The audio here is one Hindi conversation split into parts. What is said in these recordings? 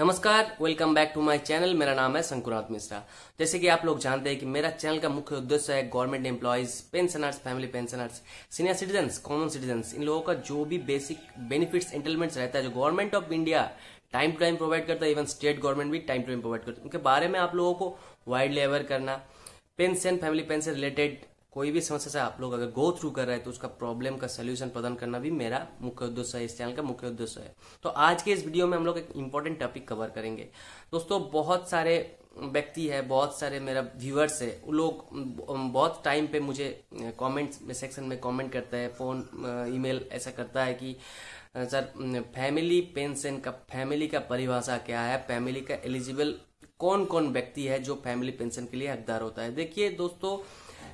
नमस्कार welcome back to my channel मेरा नाम है शंकुनाथ मिश्रा जैसे कि आप लोग जानते हैं कि मेरा चैनल का मुख्य उद्देश्य है government employees pensioners family pensioners senior citizen common citizen इन लोगों का जो भी बेसिक बेनिफिट्स इंटलमेंट्स रहता है जो government of India time to time provide करता है इवन स्टेट गवर्नमेंट भी टाइम टू टाइम प्रोवाइड करता है उनके बारे में आप लोगों को वाइड लेवर करना पेंशन फैमिली पेंशन रिलेटेड कोई भी समस्या से आप लोग अगर गो थ्रू कर रहे हैं तो उसका प्रॉब्लम का सोल्यूशन प्रदान करना भी मेरा मुख्य उद्देश्य है इस चैनल का मुख्य उद्देश्य है तो आज के इस वीडियो में हम लोग एक इम्पोर्टेंट टॉपिक कवर करेंगे दोस्तों बहुत सारे व्यक्ति है बहुत सारे मेरा व्यूअर्स है वो लोग बहुत टाइम पे मुझे में सेक्शन में कमेंट करता है फोन ईमेल ऐसा करता है कि सर फैमिली पेंशन का फैमिली का परिभाषा क्या है फैमिली का एलिजिबल कौन कौन व्यक्ति है जो फैमिली पेंशन के लिए हकदार होता है देखिए दोस्तों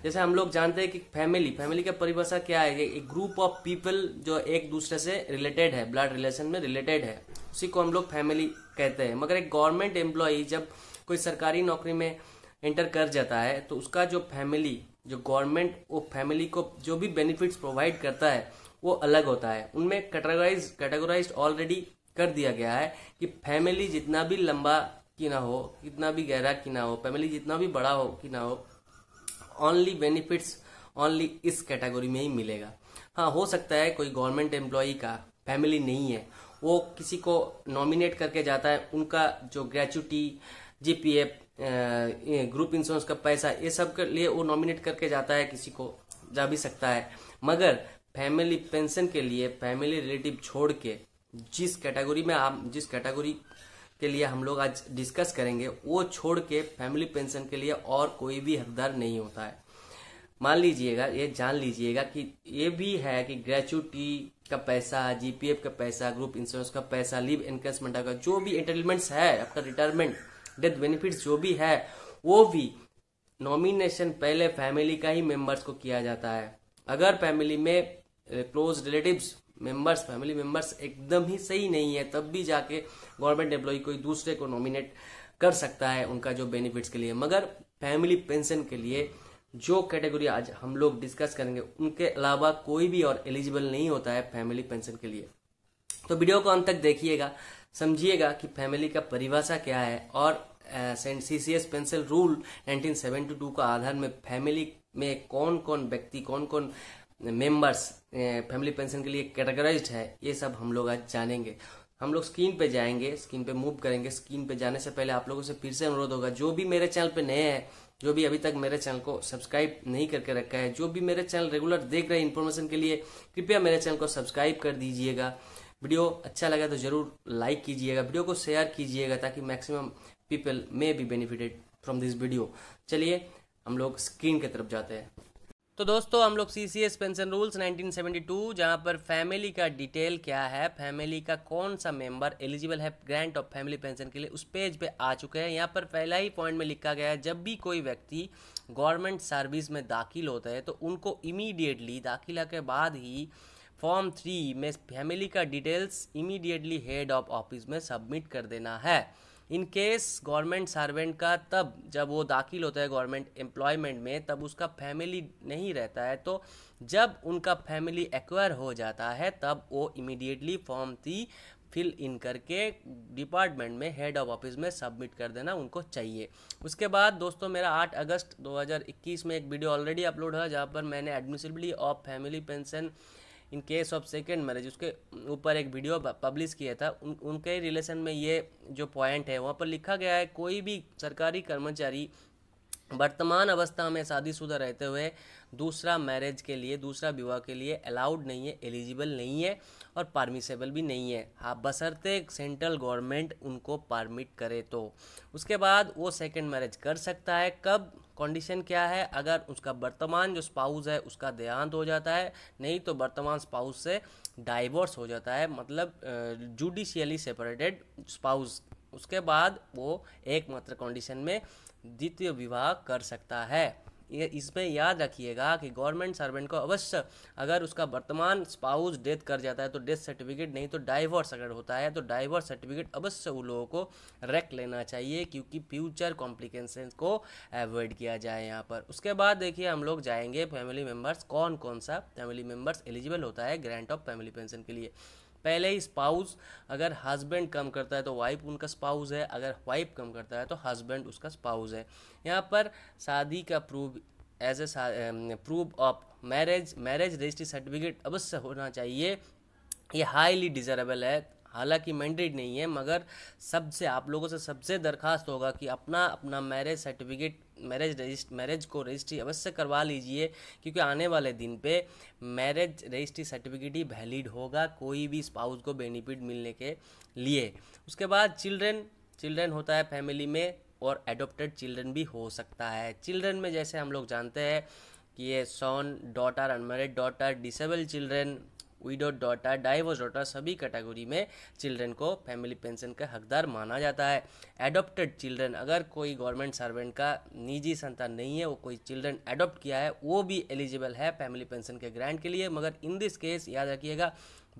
जैसे हम लोग जानते हैं कि फैमिली फैमिली का परिभाषा क्या है एक ग्रुप ऑफ पीपल जो एक दूसरे से रिलेटेड है ब्लड रिलेशन में रिलेटेड है उसी को हम लोग फैमिली कहते हैं मगर एक गवर्नमेंट एम्प्लॉ जब कोई सरकारी नौकरी में एंटर कर जाता है तो उसका जो फैमिली जो गवर्नमेंट वो फैमिली को जो भी बेनिफिट्स प्रोवाइड करता है वो अलग होता है उनमें कैटेगराइज कैटेगराइज ऑलरेडी कर दिया गया है कि फैमिली जितना भी लंबा की ना हो कितना भी गहरा की ना हो फैमिली जितना भी बड़ा हो कि ना हो ओनली बेनिफिट्स ओनली इस कैटेगरी में ही मिलेगा हाँ हो सकता है कोई गवर्नमेंट एम्प्लॉई का फैमिली नहीं है वो किसी को नॉमिनेट करके जाता है उनका जो ग्रेचुटी जीपीएफ ग्रुप इंश्योरेंस का पैसा ये सब के लिए वो नॉमिनेट करके जाता है किसी को जा भी सकता है मगर फैमिली पेंशन के लिए फैमिली रिलेटिव छोड़ के जिस कैटेगरी में आप जिस कैटेगरी के लिए हम लोग आज डिस्कस करेंगे वो छोड़ के फैमिली पेंशन के लिए और कोई भी हकदार नहीं होता है मान लीजिएगा ये जान लीजिएगा कि ये भी है कि ग्रेचुटी का पैसा जीपीएफ का पैसा ग्रुप इंश्योरेंस का पैसा लीव इनकेसमेंट का जो भी एंटरटेनमेंट्स है आफ्टर रिटायरमेंट डेथ बेनिफिट्स जो भी है वो भी नॉमिनेशन पहले फैमिली का ही मेंबर्स को किया जाता है अगर फैमिली में close eh, relatives members family members एकदम ही सही नहीं है तब भी जाके गवर्नमेंट एम्प्लॉय कोई दूसरे को नॉमिनेट कर सकता है उनका जो बेनिफिट्स के लिए मगर फैमिली पेंशन के लिए जो कैटेगरी आज हम लोग डिस्कस करेंगे उनके अलावा कोई भी और एलिजिबल नहीं होता है फैमिली पेंशन के लिए तो वीडियो को अंत तक देखिएगा समझिएगा कि फैमिली का परिभाषा क्या है और C C S pension rule 1972 का आधार में फैमिली में कौन कौन व्यक्ति कौन कौन मेंबर्स फैमिली पेंशन के लिए कैटेगराइज है ये सब हम लोग आज जानेंगे हम लोग स्क्रीन पे जाएंगे स्क्रीन पे मूव करेंगे स्क्रीन पे जाने से पहले आप लोगों से फिर से अनुरोध होगा जो भी मेरे चैनल पे नए हैं जो भी अभी तक मेरे चैनल को सब्सक्राइब नहीं करके रखा है जो भी मेरे चैनल रेगुलर देख रहे हैं इन्फॉर्मेशन के लिए कृपया मेरे चैनल को सब्सक्राइब कर दीजिएगा वीडियो अच्छा लगा तो जरूर लाइक कीजिएगा वीडियो को शेयर कीजिएगा ताकि maximum people may be benefited from this video चलिए हम लोग स्क्रीन की तरफ जाते हैं तो दोस्तों हम लोग C C S pension rules 1972 जहाँ पर फैमिली का डिटेल क्या है फैमिली का कौन सा मेंबर एलिजिबल है ग्रांट ऑफ फैमिली पेंशन के लिए उस पेज पे आ चुके हैं यहाँ पर पहला ही पॉइंट में लिखा गया है जब भी कोई व्यक्ति गवर्नमेंट सर्विस में दाखिल होता है तो उनको इमीडिएटली दाखिला के बाद ही फॉर्म थ्री में फैमिली का details immediately head of office में सबमिट कर देना है इन केस गवर्नमेंट सर्वेंट का तब जब वो दाखिल होता है गवर्नमेंट एम्प्लॉयमेंट में तब उसका फैमिली नहीं रहता है तो जब उनका फैमिली एक्वायर हो जाता है तब वो immediately form three fill in करके डिपार्टमेंट में हेड ऑफ ऑफिस में सबमिट कर देना उनको चाहिए उसके बाद दोस्तों मेरा 8 अगस्त 2021 में एक वीडियो ऑलरेडी अपलोड हुआ जहाँ पर मैंने admissibility of family pension in case of second marriage उसके ऊपर एक वीडियो पब्लिश किया था उन उनके रिलेशन में ये जो पॉइंट है वहाँ पर लिखा गया है कोई भी सरकारी कर्मचारी वर्तमान अवस्था में शादीशुदा रहते हुए दूसरा मैरिज के लिए दूसरा विवाह के लिए अलाउड नहीं है एलिजिबल नहीं है और परमिसेबल भी नहीं है हाँ बसरते सेंट्रल गवर्नमेंट उनको परमिट करे तो उसके बाद वो सेकंड मैरिज कर सकता है कब कंडीशन क्या है अगर उसका वर्तमान जो स्पाउस है उसका देहांत हो जाता है नहीं तो वर्तमान स्पाउस से डाइवोर्स हो जाता है मतलब जुडिशियली सेपरेटेड स्पाउस उसके बाद वो एकमात्र कंडीशन में द्वितीय विवाह कर सकता है ये इसमें याद रखिएगा कि गवर्नमेंट सर्वेंट को अवश्य अगर उसका वर्तमान स्पाउस डेथ कर जाता है तो डेथ सर्टिफिकेट नहीं तो डाइवोर्स अगर होता है तो डाइवोर्स सर्टिफिकेट अवश्य उन लोगों को रख लेना चाहिए क्योंकि फ्यूचर कॉम्प्लिकेशन को अवॉइड किया जाए यहाँ पर उसके बाद देखिए हम लोग जाएंगे फैमिली मेम्बर्स कौन कौन सा फैमिली मेम्बर्स एलिजिबल होता है ग्रांट ऑफ फैमिली पेंशन के लिए पहले ही स्पाउस अगर हस्बैंड कम करता है तो वाइफ उनका स्पाउस है अगर वाइफ कम करता है तो हस्बैंड उसका स्पाउस है यहाँ पर शादी का proof as a proof of marriage marriage registry certificate अवश्य होना चाहिए ये हाईली डिजरेबल है हालांकि मैंडेड नहीं है मगर सबसे आप लोगों से सबसे दरखास्त होगा कि अपना अपना मैरिज सर्टिफिकेट मैरिज रजिस्ट मैरिज को रजिस्ट्री अवश्य करवा लीजिए क्योंकि आने वाले दिन पे मैरिज रजिस्ट्री सर्टिफिकेट ही वैलिड होगा कोई भी स्पाउस को बेनिफिट मिलने के लिए उसके बाद चिल्ड्रेन चिल्ड्रेन होता है फैमिली में और एडोप्टेड चिल्ड्रेन भी हो सकता है चिल्ड्रेन में जैसे हम लोग जानते हैं कि ये son daughter unmarried daughter disable children widow daughter divorce daughter सभी कैटेगरी में चिल्ड्रन को फैमिली पेंशन का हकदार माना जाता है एडोप्टेड चिल्ड्रन अगर कोई गवर्नमेंट सर्वेंट का निजी संतान नहीं है वो कोई चिल्ड्रन एडोप्ट किया है वो भी एलिजिबल है फैमिली पेंशन के ग्रांट के लिए मगर इन दिस केस याद रखिएगा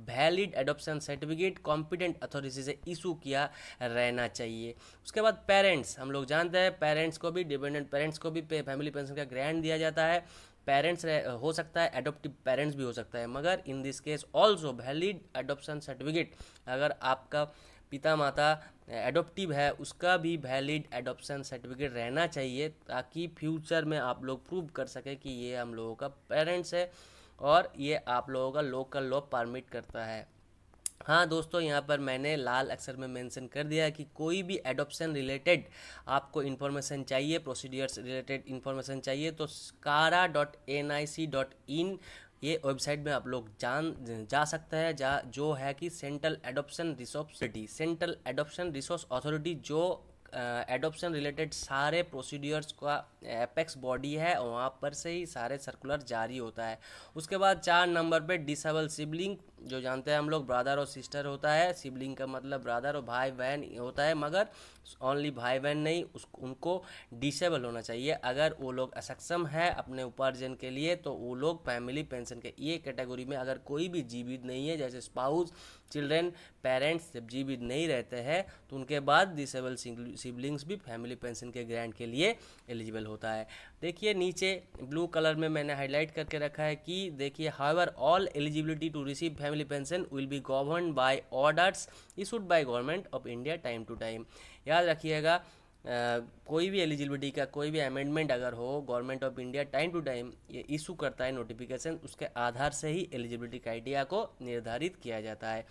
valid adoption certificate competent authority से इशू किया रहना चाहिए उसके बाद पेरेंट्स हम लोग जानते हैं पेरेंट्स को भी डिपेंडेंट पेरेंट्स को भी फैमिली पेंशन का ग्रांट दिया जाता है पेरेंट्स हो सकता है एडोप्टिव पेरेंट्स भी हो सकता है मगर in this case also valid adoption certificate अगर आपका पिता माता एडोप्टिव है उसका भी वैलिड एडोप्शन सर्टिफिकेट रहना चाहिए ताकि फ्यूचर में आप लोग प्रूव कर सकें कि ये हम लोगों का पेरेंट्स है और ये आप लोगों का लोकल लॉ परमिट करता है हाँ दोस्तों यहाँ पर मैंने लाल अक्षर में मेंशन कर दिया कि कोई भी एडोप्शन रिलेटेड आपको इन्फॉर्मेशन चाहिए प्रोसीडियर्स रिलेटेड इन्फॉर्मेशन चाहिए तो CARA dot N I C dot in ये वेबसाइट में आप लोग जान जा सकते हैं जा जो है कि Central Adoption Resource Central Adoption Resource Authority जो एडोप्शन रिलेटेड सारे प्रोसीडियर्स का एपेक्स बॉडी है वहाँ पर से ही सारे सर्कुलर जारी होता है उसके बाद चार नंबर पे डिसेबल सिबलिंग जो जानते हैं हम लोग ब्रदर और सिस्टर होता है सिबलिंग का मतलब ब्रदर और भाई बहन होता है मगर ओनली भाई बहन नहीं उस उनको डिसेबल होना चाहिए अगर वो लोग असक्षम है अपने उपार्जन के लिए तो वो लोग फैमिली पेंशन के ये कैटेगरी में अगर कोई भी जीवित नहीं है जैसे स्पाउस चिल्ड्रेन पेरेंट्स जब जीवित नहीं रहते हैं तो उनके बाद डिसेबल सिबलिंग्स भी फैमिली पेंशन के ग्रांट के लिए एलिजिबल हो होता है देखिए नीचे ब्लू कलर में मैंने हाईलाइट करके रखा है कि देखिए however all eligibility to receive family pension will be govern by orders issued by government of India time to time याद रखिएगा Uh, कोई भी एलिजिबिलिटी का कोई भी अमेंडमेंट अगर हो government of India time to time ये इशू करता है नोटिफिकेशन उसके आधार से ही एलिजिबिलिटी क्राइटेरिया को निर्धारित किया जाता है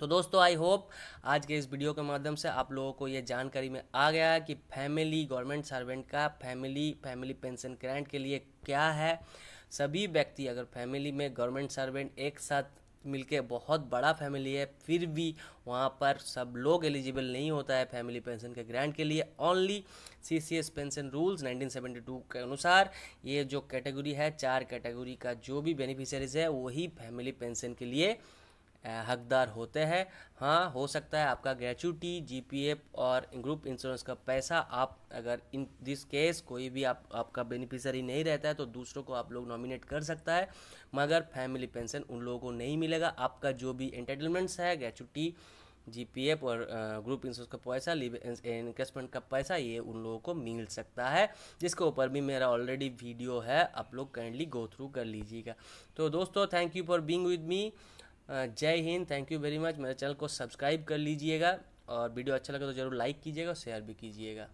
तो दोस्तों आई होप आज के इस वीडियो के माध्यम से आप लोगों को ये जानकारी में आ गया कि फैमिली गवर्नमेंट सर्वेंट का फैमिली फैमिली पेंशन ग्रांट के लिए क्या है सभी व्यक्ति अगर फैमिली में गवर्नमेंट सर्वेंट एक साथ मिलके बहुत बड़ा फैमिली है फिर भी वहाँ पर सब लोग एलिजिबल नहीं होता है फैमिली पेंशन के ग्रांट के लिए only C C S pension rules 1972 के अनुसार ये जो कैटेगरी है चार कैटेगरी का जो भी बेनिफिशरीज है वही फैमिली पेंशन के लिए हकदार होते हैं हाँ हो सकता है आपका ग्रेचुटी जीपीएफ और ग्रुप इंश्योरेंस का पैसा आप अगर इन दिस केस कोई भी आप आपका बेनिफिशरी नहीं रहता है तो दूसरों को आप लोग नॉमिनेट कर सकता है मगर फैमिली पेंशन उन लोगों को नहीं मिलेगा आपका जो भी एंटरटेनमेंट्स है ग्रेचुटी जीपीएफ और ग्रुप इंश्योरेंस का पैसा लिव इन्वेस्टमेंट का पैसा ये उन लोगों को मिल सकता है जिसके ऊपर भी मेरा ऑलरेडी वीडियो है आप लोग काइंडली गो थ्रू कर लीजिएगा तो दोस्तों thank you for being with me जय Hind thank you very much मेरे चैनल को सब्सक्राइब कर लीजिएगा और वीडियो अच्छा लगे तो ज़रूर लाइक कीजिएगा और शेयर भी कीजिएगा